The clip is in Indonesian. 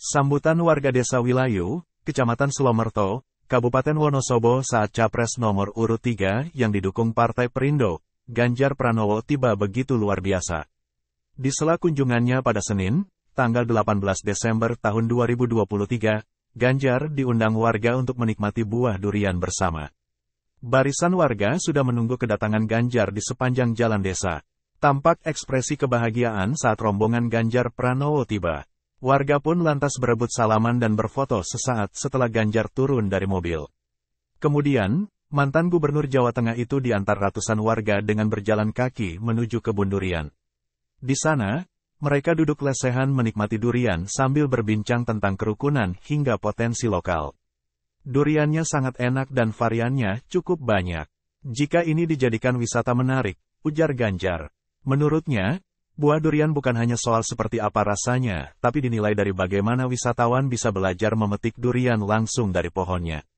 Sambutan warga desa Wilayu, Kecamatan Sulomerto, Kabupaten Wonosobo saat capres nomor urut 3 yang didukung Partai Perindo, Ganjar Pranowo tiba begitu luar biasa. Di sela kunjungannya pada Senin, tanggal 18 Desember tahun 2023, Ganjar diundang warga untuk menikmati buah durian bersama. Barisan warga sudah menunggu kedatangan Ganjar di sepanjang jalan desa. Tampak ekspresi kebahagiaan saat rombongan Ganjar Pranowo tiba. Warga pun lantas berebut salaman dan berfoto sesaat setelah Ganjar turun dari mobil. Kemudian, mantan gubernur Jawa Tengah itu diantar ratusan warga dengan berjalan kaki menuju kebun durian. Di sana, mereka duduk lesehan menikmati durian sambil berbincang tentang kerukunan hingga potensi lokal. Duriannya sangat enak dan variannya cukup banyak. Jika ini dijadikan wisata menarik, ujar Ganjar. Menurutnya, Buah durian bukan hanya soal seperti apa rasanya, tapi dinilai dari bagaimana wisatawan bisa belajar memetik durian langsung dari pohonnya.